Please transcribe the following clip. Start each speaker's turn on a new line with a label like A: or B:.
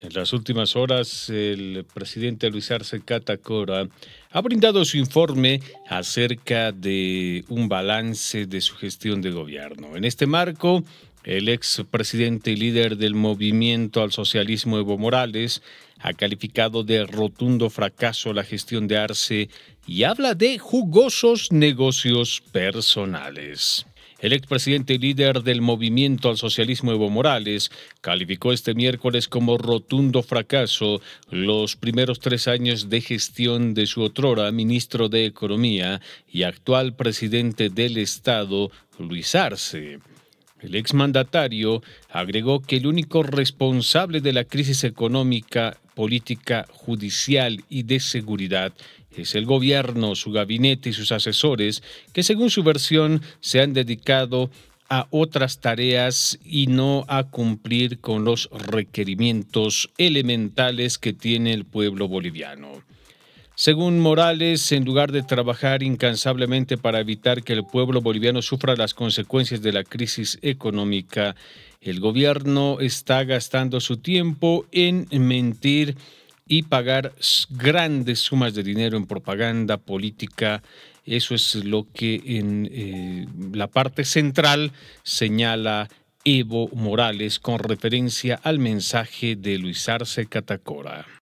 A: En las últimas horas, el presidente Luis Arce Catacora ha brindado su informe acerca de un balance de su gestión de gobierno. En este marco, el ex presidente y líder del movimiento al socialismo Evo Morales ha calificado de rotundo fracaso la gestión de Arce y habla de jugosos negocios personales. El expresidente y líder del movimiento al socialismo Evo Morales calificó este miércoles como rotundo fracaso los primeros tres años de gestión de su otrora ministro de Economía y actual presidente del Estado, Luis Arce. El exmandatario agregó que el único responsable de la crisis económica política judicial y de seguridad es el gobierno, su gabinete y sus asesores que según su versión se han dedicado a otras tareas y no a cumplir con los requerimientos elementales que tiene el pueblo boliviano. Según Morales, en lugar de trabajar incansablemente para evitar que el pueblo boliviano sufra las consecuencias de la crisis económica, el gobierno está gastando su tiempo en mentir y pagar grandes sumas de dinero en propaganda política. Eso es lo que en eh, la parte central señala Evo Morales con referencia al mensaje de Luis Arce Catacora.